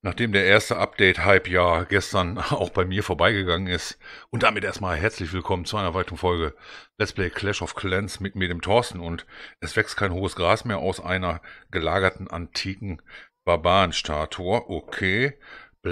Nachdem der erste Update-Hype ja gestern auch bei mir vorbeigegangen ist und damit erstmal herzlich willkommen zu einer weiteren Folge Let's Play Clash of Clans mit mir dem Thorsten und es wächst kein hohes Gras mehr aus einer gelagerten antiken Barbarenstatue. Okay,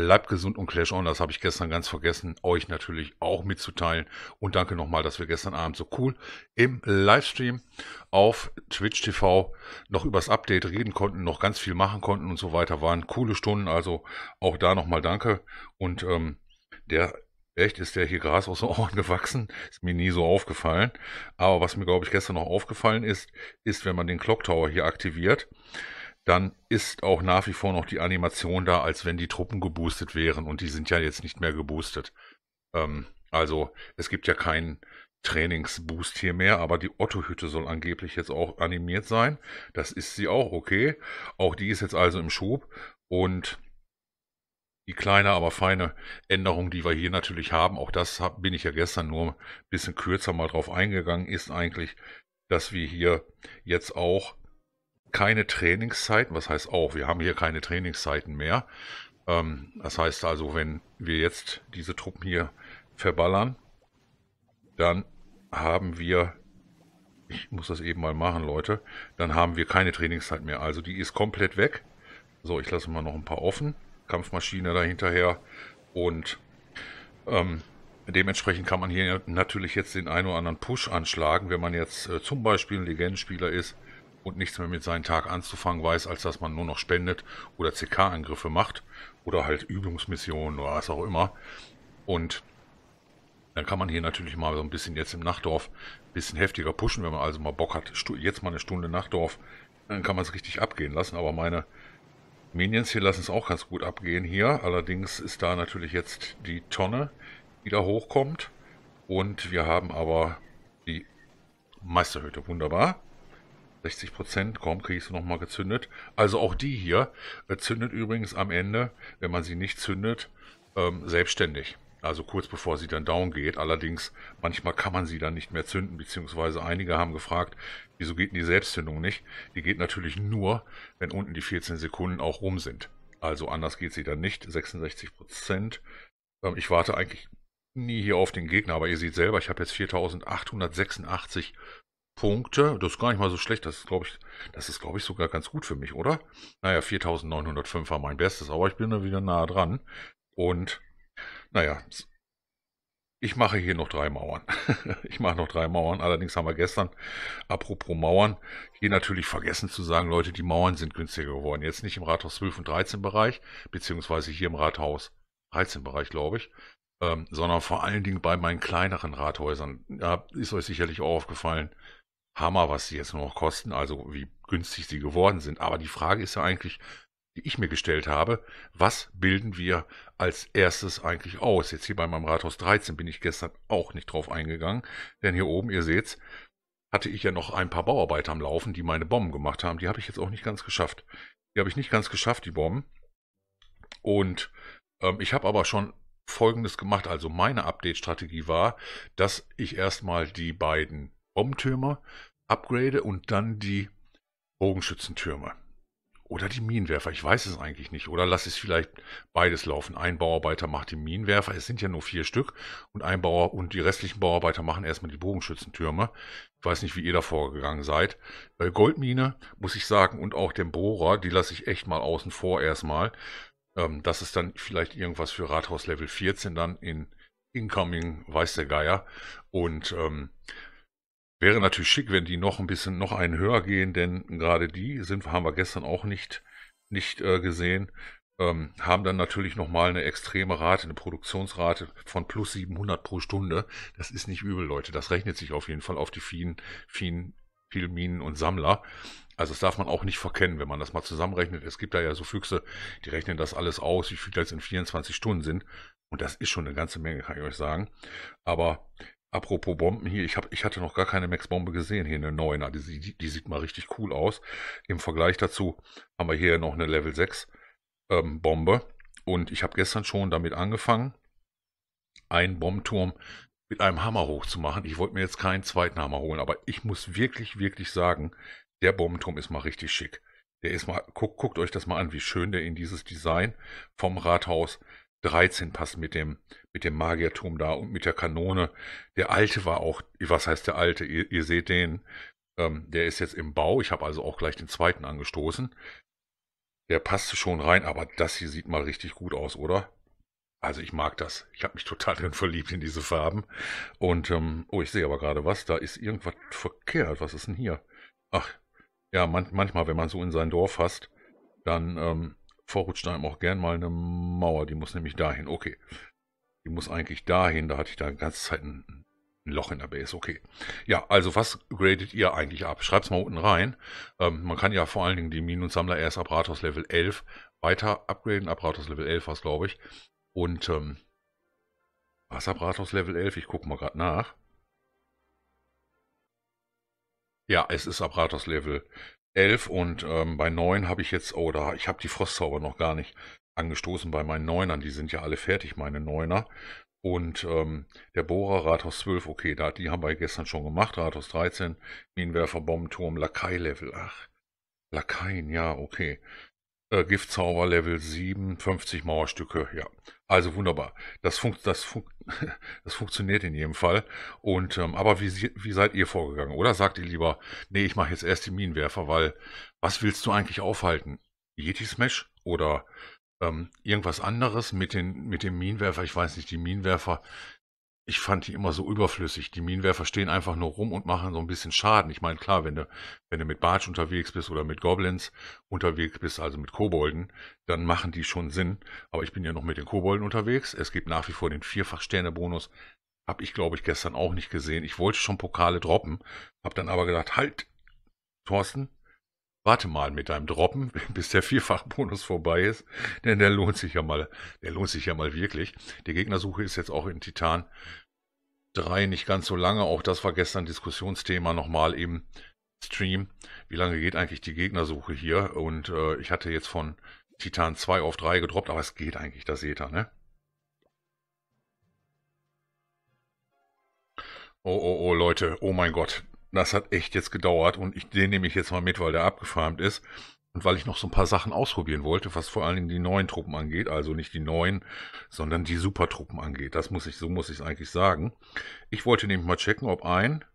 Bleibt gesund und Clash On, das habe ich gestern ganz vergessen, euch natürlich auch mitzuteilen. Und danke nochmal, dass wir gestern Abend so cool im Livestream auf Twitch TV noch übers Update reden konnten, noch ganz viel machen konnten und so weiter. Waren coole Stunden, also auch da nochmal danke. Und ähm, der Echt ist der hier Gras aus den Ohren gewachsen. Ist mir nie so aufgefallen. Aber was mir, glaube ich, gestern noch aufgefallen ist, ist, wenn man den Clock Tower hier aktiviert, dann ist auch nach wie vor noch die Animation da, als wenn die Truppen geboostet wären und die sind ja jetzt nicht mehr geboostet. Ähm, also es gibt ja keinen Trainingsboost hier mehr, aber die Otto-Hütte soll angeblich jetzt auch animiert sein. Das ist sie auch, okay. Auch die ist jetzt also im Schub und die kleine, aber feine Änderung, die wir hier natürlich haben, auch das hab, bin ich ja gestern nur ein bisschen kürzer mal drauf eingegangen, ist eigentlich, dass wir hier jetzt auch keine Trainingszeiten. Was heißt auch, wir haben hier keine Trainingszeiten mehr. Ähm, das heißt also, wenn wir jetzt diese Truppen hier verballern, dann haben wir, ich muss das eben mal machen, Leute, dann haben wir keine Trainingszeit mehr. Also die ist komplett weg. So, ich lasse mal noch ein paar offen. Kampfmaschine dahinterher. Und ähm, dementsprechend kann man hier natürlich jetzt den einen oder anderen Push anschlagen, wenn man jetzt äh, zum Beispiel ein Legendenspieler ist und nichts mehr mit seinem Tag anzufangen weiß, als dass man nur noch spendet oder CK-Angriffe macht oder halt Übungsmissionen oder was auch immer. Und dann kann man hier natürlich mal so ein bisschen jetzt im Nachtdorf ein bisschen heftiger pushen, wenn man also mal Bock hat, jetzt mal eine Stunde Nachtdorf, dann kann man es richtig abgehen lassen. Aber meine Minions hier lassen es auch ganz gut abgehen hier. Allerdings ist da natürlich jetzt die Tonne, die da hochkommt. Und wir haben aber die Meisterhütte. Wunderbar. 60 Prozent, kaum kriege ich nochmal gezündet. Also auch die hier äh, zündet übrigens am Ende, wenn man sie nicht zündet, ähm, selbstständig. Also kurz bevor sie dann down geht. Allerdings, manchmal kann man sie dann nicht mehr zünden, beziehungsweise einige haben gefragt, wieso geht denn die Selbstzündung nicht? Die geht natürlich nur, wenn unten die 14 Sekunden auch rum sind. Also anders geht sie dann nicht. 66 Prozent. Ähm, ich warte eigentlich nie hier auf den Gegner, aber ihr seht selber, ich habe jetzt 4886 Punkte. Das ist gar nicht mal so schlecht. Das ist, glaube ich, das ist, glaube ich, sogar ganz gut für mich, oder? Naja, 4905 war mein Bestes, aber ich bin da wieder nah dran. Und, naja, ich mache hier noch drei Mauern. ich mache noch drei Mauern. Allerdings haben wir gestern, apropos Mauern, hier natürlich vergessen zu sagen, Leute, die Mauern sind günstiger geworden. Jetzt nicht im Rathaus 12 und 13 Bereich, beziehungsweise hier im Rathaus 13 Bereich, glaube ich, ähm, sondern vor allen Dingen bei meinen kleineren Rathäusern. Da ja, ist euch sicherlich auch aufgefallen, Hammer, was sie jetzt noch kosten, also wie günstig sie geworden sind. Aber die Frage ist ja eigentlich, die ich mir gestellt habe, was bilden wir als erstes eigentlich aus? Jetzt hier bei meinem Rathaus 13 bin ich gestern auch nicht drauf eingegangen, denn hier oben, ihr seht's, hatte ich ja noch ein paar Bauarbeiter am Laufen, die meine Bomben gemacht haben. Die habe ich jetzt auch nicht ganz geschafft. Die habe ich nicht ganz geschafft, die Bomben. Und ähm, ich habe aber schon Folgendes gemacht. Also meine Update-Strategie war, dass ich erstmal die beiden Bombentürme upgrade und dann die Bogenschützentürme. Oder die Minenwerfer, ich weiß es eigentlich nicht. Oder lass es vielleicht beides laufen. Ein Bauarbeiter macht die Minenwerfer, es sind ja nur vier Stück. Und ein Bauer und die restlichen Bauarbeiter machen erstmal die Bogenschützentürme. Ich weiß nicht, wie ihr da vorgegangen seid. Bei äh, Goldmine, muss ich sagen, und auch dem Bohrer, die lasse ich echt mal außen vor erstmal. Ähm, das ist dann vielleicht irgendwas für Rathaus Level 14 dann in Incoming, weiß der Geier. Und ähm, Wäre natürlich schick, wenn die noch ein bisschen, noch einen höher gehen, denn gerade die sind, haben wir gestern auch nicht, nicht äh, gesehen. Ähm, haben dann natürlich nochmal eine extreme Rate, eine Produktionsrate von plus 700 pro Stunde. Das ist nicht übel, Leute. Das rechnet sich auf jeden Fall auf die vielen, vielen, vielen Minen und Sammler. Also das darf man auch nicht verkennen, wenn man das mal zusammenrechnet. Es gibt da ja so Füchse, die rechnen das alles aus, wie viel das in 24 Stunden sind. Und das ist schon eine ganze Menge, kann ich euch sagen. Aber Apropos Bomben hier, ich, hab, ich hatte noch gar keine Max-Bombe gesehen, hier eine 9er, ah, die, die, die, sieht mal richtig cool aus. Im Vergleich dazu haben wir hier noch eine Level 6 ähm, Bombe und ich habe gestern schon damit angefangen, einen Bombturm mit einem Hammer hochzumachen. Ich wollte mir jetzt keinen zweiten Hammer holen, aber ich muss wirklich, wirklich sagen, der Bombenturm ist mal richtig schick. Der ist mal, guckt, guckt euch das mal an, wie schön der in dieses Design vom Rathaus 13 passt mit dem, mit dem Magierturm da und mit der Kanone. Der alte war auch, was heißt der alte? Ihr, ihr seht den, ähm, der ist jetzt im Bau. Ich habe also auch gleich den zweiten angestoßen. Der passte schon rein, aber das hier sieht mal richtig gut aus, oder? Also ich mag das. Ich habe mich total drin verliebt in diese Farben. Und, ähm, oh, ich sehe aber gerade was. Da ist irgendwas verkehrt. Was ist denn hier? Ach, ja, man manchmal, wenn man so in sein Dorf hasst, dann ähm, verrutscht einem auch gern mal eine Mauer. Die muss nämlich dahin. Okay. Die muss eigentlich dahin. Da hatte ich da die ganze Zeit ein, ein Loch in der Base. Okay. Ja, also was gradet ihr eigentlich ab? Schreibt es mal unten rein. Ähm, man kann ja vor allen Dingen die Minen und Sammler erst ab Rathaus Level 11 weiter upgraden. Ab Rathaus Level 11 war glaube ich. Und ähm, was ab Rathaus Level 11? Ich gucke mal gerade nach. Ja, es ist ab Rathaus Level 11 und ähm, bei 9 habe ich jetzt, oh, da, ich habe die Frostzauber noch gar nicht angestoßen bei meinen Neunern. Die sind ja alle fertig, meine Neuner. Und ähm, der Bohrer, Rathaus 12, okay, da, die haben wir gestern schon gemacht. Rathaus 13, Minenwerfer, Bombenturm, Lakai-Level, ach. Lakaien, ja, okay äh, Giftzauber Level 7, 50 Mauerstücke, ja. Also wunderbar. Das, fun das, fun das funktioniert in jedem Fall. Und ähm, aber wie, wie seid ihr vorgegangen? Oder sagt ihr lieber, nee, ich mache jetzt erst die Minenwerfer, weil was willst du eigentlich aufhalten? Yeti Smash oder ähm, irgendwas anderes mit den mit dem Minenwerfer? Ich weiß nicht, die Minenwerfer ich fand die immer so überflüssig. Die Minenwerfer stehen einfach nur rum und machen so ein bisschen Schaden. Ich meine, klar, wenn du, wenn du mit Barge unterwegs bist oder mit Goblins unterwegs bist, also mit Kobolden, dann machen die schon Sinn. Aber ich bin ja noch mit den Kobolden unterwegs. Es gibt nach wie vor den Vierfach-Sterne-Bonus. Hab ich, glaube ich, gestern auch nicht gesehen. Ich wollte schon Pokale droppen, hab dann aber gedacht, halt, Thorsten, Warte mal mit deinem Droppen, bis der Vierfachbonus vorbei ist, denn der lohnt sich ja mal, der lohnt sich ja mal wirklich. Die Gegnersuche ist jetzt auch in Titan 3 nicht ganz so lange, auch das war gestern Diskussionsthema nochmal im Stream. Wie lange geht eigentlich die Gegnersuche hier? Und äh, ich hatte jetzt von Titan 2 auf 3 gedroppt, aber es geht eigentlich, das seht ihr, ne? Oh, oh, oh, Leute, oh mein Gott. Das hat echt jetzt gedauert und ich, den nehme ich jetzt mal mit, weil der abgefarmt ist. Und weil ich noch so ein paar Sachen ausprobieren wollte, was vor allen Dingen die neuen Truppen angeht, also nicht die neuen, sondern die Supertruppen angeht. Das muss ich, so muss ich es eigentlich sagen. Ich wollte nämlich mal checken, ob ein,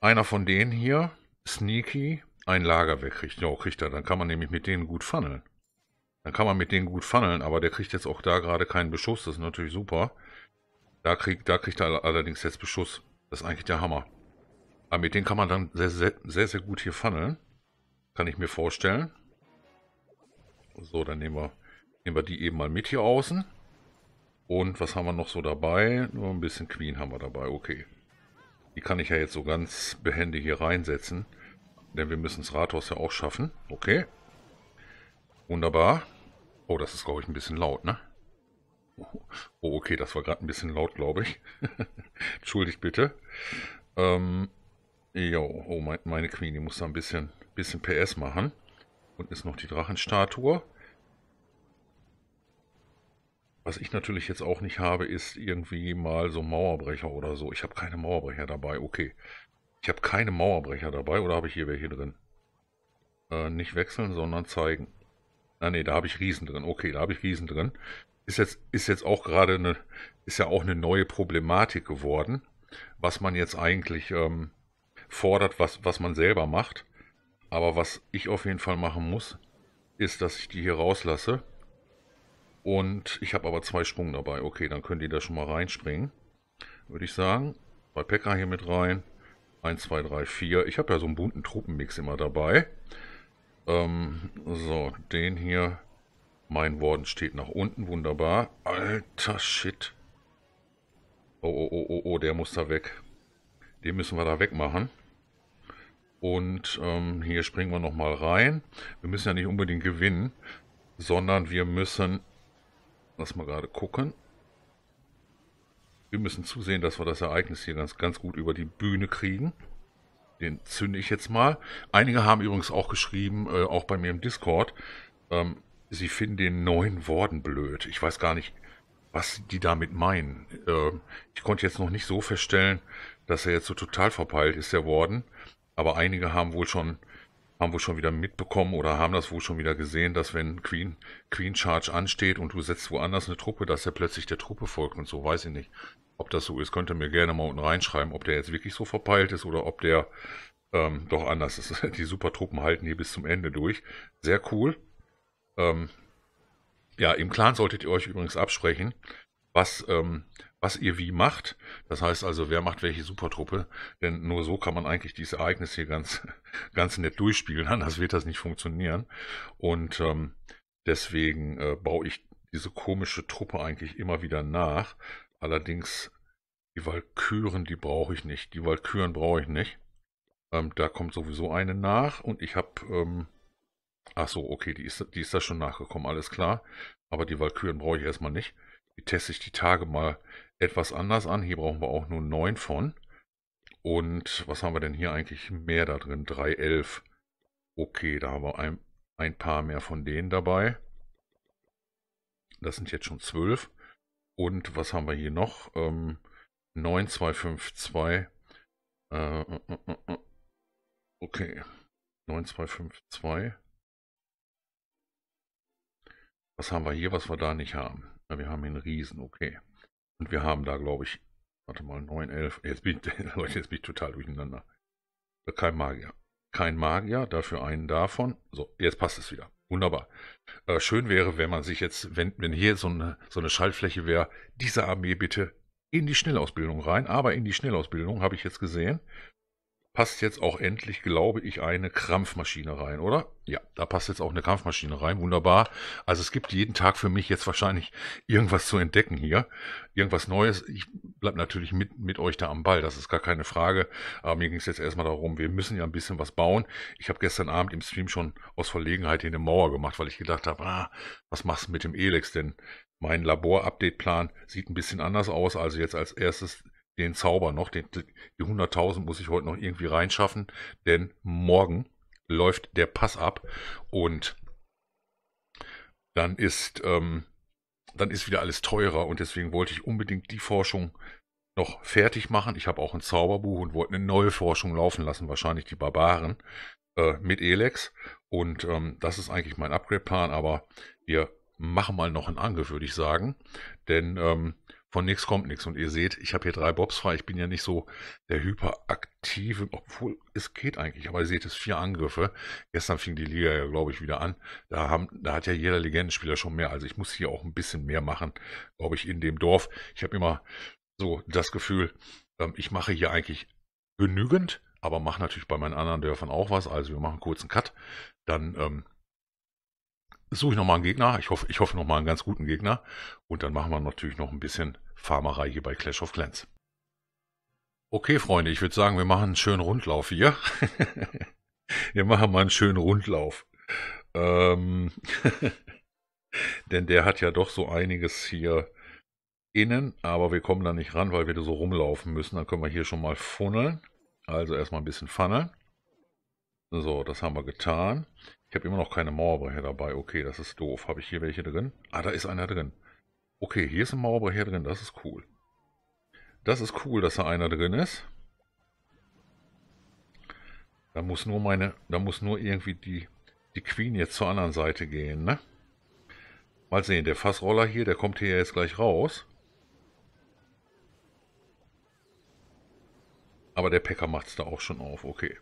einer von denen hier, Sneaky, ein Lager wegkriegt. Ja, kriegt er. Dann kann man nämlich mit denen gut funneln. Dann kann man mit denen gut funneln, aber der kriegt jetzt auch da gerade keinen Beschuss. Das ist natürlich super. Da, krieg, da kriegt er allerdings jetzt Beschuss. Das ist eigentlich der Hammer. Aber ah, mit denen kann man dann sehr, sehr, sehr, sehr gut hier funneln. Kann ich mir vorstellen. So, dann nehmen wir, nehmen wir die eben mal mit hier außen. Und was haben wir noch so dabei? Nur ein bisschen Queen haben wir dabei, okay. Die kann ich ja jetzt so ganz behende hier reinsetzen. Denn wir müssen das Rathaus ja auch schaffen. Okay. Wunderbar. Oh, das ist, glaube ich, ein bisschen laut, ne? Oh, okay, das war gerade ein bisschen laut, glaube ich. Entschuldigt bitte. Ähm, Jo, oh, mein, meine Queenie muss da ein bisschen, bisschen PS machen. Und ist noch die Drachenstatue. Was ich natürlich jetzt auch nicht habe, ist irgendwie mal so Mauerbrecher oder so. Ich habe keine Mauerbrecher dabei, okay. Ich habe keine Mauerbrecher dabei oder habe ich hier welche drin? Äh, nicht wechseln, sondern zeigen. Ah ne, da habe ich Riesen drin. Okay, da habe ich Riesen drin. Ist jetzt, ist jetzt auch gerade eine, ist ja auch eine neue Problematik geworden, was man jetzt eigentlich ähm, fordert, was, was man selber macht. Aber was ich auf jeden Fall machen muss, ist, dass ich die hier rauslasse. Und ich habe aber zwei Sprung dabei. Okay, dann können die da schon mal reinspringen. Würde ich sagen. Bei Pekka hier mit rein. 1, 2, 3, 4. Ich habe ja so einen bunten Truppenmix immer dabei. Ähm, so, den hier. Mein Worden steht nach unten. Wunderbar. Alter Shit. Oh, oh, oh, oh, oh, der muss da weg. Den müssen wir da wegmachen. Und ähm, hier springen wir nochmal rein. Wir müssen ja nicht unbedingt gewinnen, sondern wir müssen, lass mal gerade gucken, wir müssen zusehen, dass wir das Ereignis hier ganz, ganz gut über die Bühne kriegen. Den zünde ich jetzt mal. Einige haben übrigens auch geschrieben, äh, auch bei mir im Discord, ähm, sie finden den neuen Worten blöd. Ich weiß gar nicht, was die damit meinen. Äh, ich konnte jetzt noch nicht so feststellen, dass er jetzt so total verpeilt ist, der Worden. Aber einige haben wohl schon haben wohl schon wieder mitbekommen oder haben das wohl schon wieder gesehen, dass wenn Queen, Queen Charge ansteht und du setzt woanders eine Truppe, dass er plötzlich der Truppe folgt und so, weiß ich nicht. Ob das so ist, könnt ihr mir gerne mal unten reinschreiben, ob der jetzt wirklich so verpeilt ist oder ob der ähm, doch anders ist. Die Supertruppen halten hier bis zum Ende durch. Sehr cool. Ähm, ja, im Clan solltet ihr euch übrigens absprechen, was, ähm, was ihr wie macht. Das heißt also, wer macht welche Supertruppe. Denn nur so kann man eigentlich dieses Ereignis hier ganz, ganz nett durchspielen. Anders wird das nicht funktionieren. Und ähm, deswegen äh, baue ich diese komische Truppe eigentlich immer wieder nach. Allerdings die Walküren, die brauche ich nicht. Die Walküren brauche ich nicht. Ähm, da kommt sowieso eine nach und ich habe... Ähm, ach so, okay, die ist, die ist da schon nachgekommen, alles klar. Aber die Walküren brauche ich erstmal nicht teste ich die Tage mal etwas anders an. Hier brauchen wir auch nur 9 von. Und was haben wir denn hier eigentlich mehr da drin? 3,11. Okay, da haben wir ein, ein paar mehr von denen dabei. Das sind jetzt schon 12. Und was haben wir hier noch? Ähm, 9252. Äh äh, äh, äh, äh, okay. 9252. Was haben wir hier, was wir da nicht haben? Ja, wir haben einen Riesen, okay. Und wir haben da, glaube ich, warte mal, 9, 11. Jetzt bin, ich, jetzt bin ich total durcheinander. Äh, kein Magier. Kein Magier, dafür einen davon. So, jetzt passt es wieder. Wunderbar. Äh, schön wäre, wenn man sich jetzt, wenn, wenn hier so eine, so eine Schaltfläche wäre, diese Armee bitte in die Schnellausbildung rein. Aber in die Schnellausbildung habe ich jetzt gesehen, passt jetzt auch endlich, glaube ich, eine Krampfmaschine rein, oder? Ja, da passt jetzt auch eine Krampfmaschine rein. Wunderbar. Also es gibt jeden Tag für mich jetzt wahrscheinlich irgendwas zu entdecken hier. Irgendwas Neues. Ich bleibe natürlich mit, mit euch da am Ball. Das ist gar keine Frage. Aber äh, mir ging es jetzt erstmal darum, wir müssen ja ein bisschen was bauen. Ich habe gestern Abend im Stream schon aus Verlegenheit hier eine Mauer gemacht, weil ich gedacht habe, ah, was machst du mit dem Elex denn? Mein Labor-Update-Plan sieht ein bisschen anders aus. Also jetzt als erstes den Zauber noch. Den, die 100.000 muss ich heute noch irgendwie reinschaffen, denn morgen läuft der Pass ab und dann ist, ähm, dann ist wieder alles teurer und deswegen wollte ich unbedingt die Forschung noch fertig machen. Ich habe auch ein Zauberbuch und wollte eine neue Forschung laufen lassen, wahrscheinlich die Barbaren äh, mit Elex. Und ähm, das ist eigentlich mein Upgrade-Plan, aber wir machen mal noch einen Angriff, würde ich sagen. Denn ähm, von nichts kommt nichts. Und ihr seht, ich habe hier drei Bobs frei. Ich bin ja nicht so der hyperaktive, obwohl es geht eigentlich. Aber ihr seht es, vier Angriffe. Gestern fing die Liga ja, glaube ich, wieder an. Da, haben, da hat ja jeder Legendenspieler schon mehr. Also ich muss hier auch ein bisschen mehr machen, glaube ich, in dem Dorf. Ich habe immer so das Gefühl, ähm, ich mache hier eigentlich genügend, aber mache natürlich bei meinen anderen Dörfern auch was. Also wir machen kurz einen Cut. Dann ähm, suche ich nochmal einen Gegner. Ich hoffe, ich hoffe nochmal einen ganz guten Gegner. Und dann machen wir natürlich noch ein bisschen Farmerei hier bei Clash of Clans. Okay, Freunde, ich würde sagen, wir machen einen schönen Rundlauf hier. wir machen mal einen schönen Rundlauf. Ähm Denn der hat ja doch so einiges hier innen, aber wir kommen da nicht ran, weil wir da so rumlaufen müssen. Dann können wir hier schon mal funneln. Also erstmal ein bisschen funneln. So, das haben wir getan. Ich habe immer noch keine Mauerbrecher dabei. Okay, das ist doof. Habe ich hier welche drin? Ah, da ist einer drin. Okay, hier ist ein Mauerbrecher drin. Das ist cool. Das ist cool, dass da einer drin ist. Da muss nur meine, da muss nur irgendwie die, die Queen jetzt zur anderen Seite gehen, ne? Mal sehen, der Fassroller hier, der kommt hier jetzt gleich raus. Aber der Packer es da auch schon auf, okay.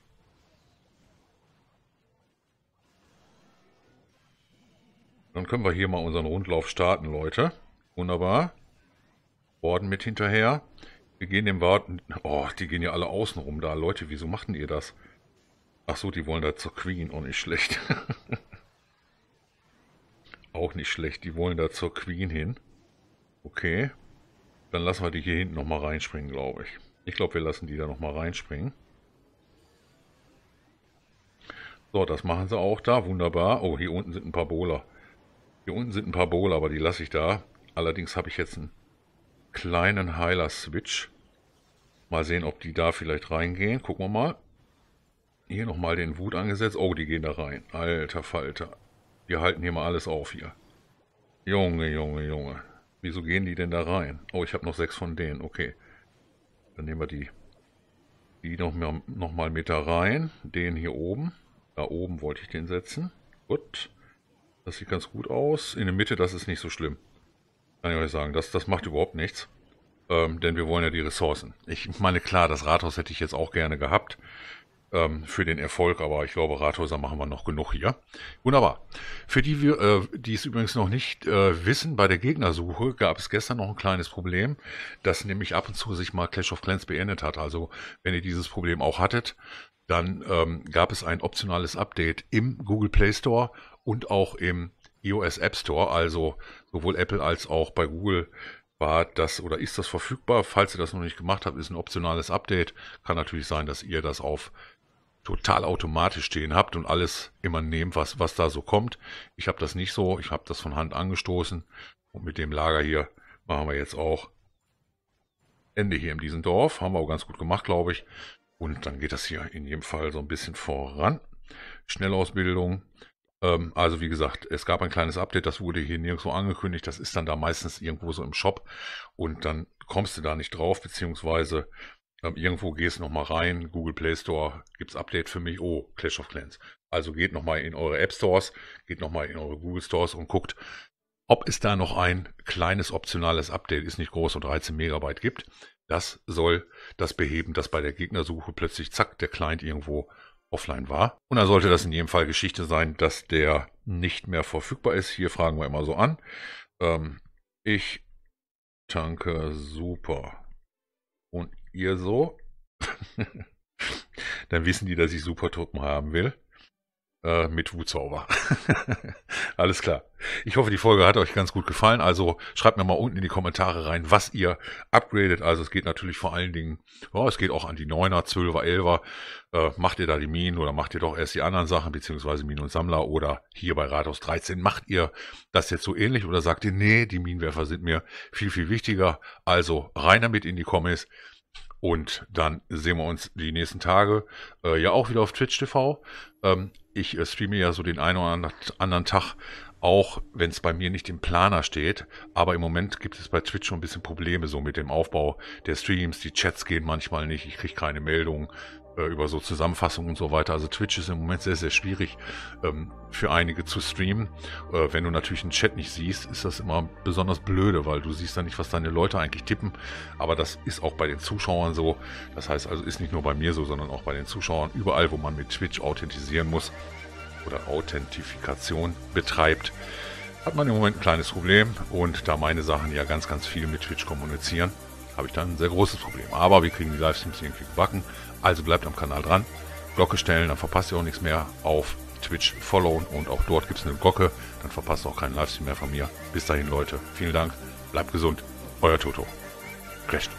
Dann können wir hier mal unseren Rundlauf starten, Leute. Wunderbar. Orden mit hinterher. Wir gehen dem Warten... Oh, die gehen ja alle außen rum da. Leute, wieso machen ihr das? Ach so, die wollen da zur Queen. Auch nicht schlecht. Auch nicht schlecht. Die wollen da zur Queen hin. Okay. Dann lassen wir die hier hinten nochmal reinspringen, glaube ich. Ich glaube, wir lassen die da nochmal reinspringen. So, das machen sie auch da. Wunderbar. Oh, hier unten sind ein paar Bowler. Hier unten sind ein paar Bowl, aber die lasse ich da. Allerdings habe ich jetzt einen kleinen Heiler-Switch. Mal sehen, ob die da vielleicht reingehen. Gucken wir mal. Hier nochmal den Wut angesetzt. Oh, die gehen da rein. Alter Falter. Wir halten hier mal alles auf hier. Junge, Junge, Junge. Wieso gehen die denn da rein? Oh, ich habe noch sechs von denen. Okay. Dann nehmen wir die. Die nochmal noch mit da rein. Den hier oben. Da oben wollte ich den setzen. Gut. Das sieht ganz gut aus. In der Mitte, das ist nicht so schlimm. Kann ich euch sagen, das, das macht überhaupt nichts. Ähm, denn wir wollen ja die Ressourcen. Ich meine, klar, das Rathaus hätte ich jetzt auch gerne gehabt ähm, für den Erfolg, aber ich glaube, Rathäuser machen wir noch genug hier. Wunderbar. Für die, wir, äh, die es übrigens noch nicht äh, wissen, bei der Gegnersuche gab es gestern noch ein kleines Problem, das nämlich ab und zu sich mal Clash of Clans beendet hat. Also, wenn ihr dieses Problem auch hattet, dann ähm, gab es ein optionales Update im Google Play Store und auch im iOS e App Store, also sowohl Apple als auch bei Google war das oder ist das verfügbar. Falls ihr das noch nicht gemacht habt, ist ein optionales Update. Kann natürlich sein, dass ihr das auf total automatisch stehen habt und alles immer nehmt, was, was da so kommt. Ich habe das nicht so, ich habe das von Hand angestoßen und mit dem Lager hier machen wir jetzt auch Ende hier in diesem Dorf. Haben wir auch ganz gut gemacht, glaube ich. Und dann geht das hier in jedem Fall so ein bisschen voran. Schnellausbildung, ähm, also wie gesagt, es gab ein kleines Update, das wurde hier nirgendwo angekündigt. Das ist dann da meistens irgendwo so im Shop und dann kommst du da nicht drauf, beziehungsweise ähm, irgendwo gehst du nochmal rein, Google Play Store, gibt's Update für mich, oh, Clash of Clans. Also geht nochmal in eure App Stores, geht nochmal in eure Google Stores und guckt, ob es da noch ein kleines optionales Update, ist nicht groß und 13 Megabyte gibt. Das soll das beheben, dass bei der Gegnersuche plötzlich zack der Client irgendwo offline war. Und dann sollte das in jedem Fall Geschichte sein, dass der nicht mehr verfügbar ist. Hier fragen wir immer so an. Ähm, ich tanke super. Und ihr so? dann wissen die, dass ich Supertruppen haben will äh, mit Wutzauber. Alles klar. Ich hoffe, die Folge hat euch ganz gut gefallen. Also schreibt mir mal unten in die Kommentare rein, was ihr upgradet. Also es geht natürlich vor allen Dingen, oh, es geht auch an die 9er, 12er, 11er. Äh, macht ihr da die Minen oder macht ihr doch erst die anderen Sachen, beziehungsweise Minen und Sammler oder hier bei Rathaus 13. Macht ihr das jetzt so ähnlich oder sagt ihr, nee, die Minenwerfer sind mir viel, viel wichtiger. Also rein damit in die Kommis. Und dann sehen wir uns die nächsten Tage äh, ja auch wieder auf Twitch TV. Ähm, ich äh, streame ja so den einen oder anderen Tag, auch wenn es bei mir nicht im Planer steht. Aber im Moment gibt es bei Twitch schon ein bisschen Probleme so mit dem Aufbau der Streams. Die Chats gehen manchmal nicht, ich kriege keine Meldungen äh, über so Zusammenfassungen und so weiter. Also Twitch ist im Moment sehr, sehr schwierig ähm, für einige zu streamen. Äh, wenn du natürlich einen Chat nicht siehst, ist das immer besonders blöde, weil du siehst dann nicht, was deine Leute eigentlich tippen. Aber das ist auch bei den Zuschauern so. Das heißt also, ist nicht nur bei mir so, sondern auch bei den Zuschauern. Überall, wo man mit Twitch authentisieren muss oder Authentifikation betreibt, hat man im Moment ein kleines Problem. Und da meine Sachen ja ganz, ganz viel mit Twitch kommunizieren, habe ich dann ein sehr großes Problem. Aber wir kriegen die Livestreams irgendwie gebacken. Also bleibt am Kanal dran. Glocke stellen, dann verpasst ihr auch nichts mehr. Auf Twitch followen und auch dort gibt es eine Glocke. Dann verpasst ihr auch keinen Livestream mehr von mir. Bis dahin, Leute. Vielen Dank. Bleibt gesund. Euer Toto. Crashed.